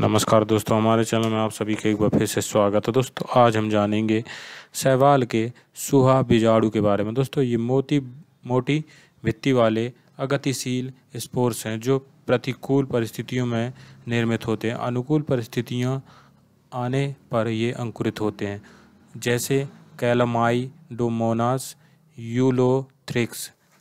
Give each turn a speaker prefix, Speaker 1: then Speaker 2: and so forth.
Speaker 1: नमस्कार दोस्तों हमारे चैनल में आप सभी का एक बार फिर से स्वागत है दोस्तों आज हम जानेंगे सहवाल के सुहा बीजाणु के बारे में दोस्तों ये मोती मोटी भित्ती वाले अगतिशील स्पोर्ट्स हैं जो प्रतिकूल परिस्थितियों में निर्मित होते हैं अनुकूल परिस्थितियाँ आने पर ये अंकुरित होते हैं जैसे कैलमाई डोमोनास यूलोथ्रिक्स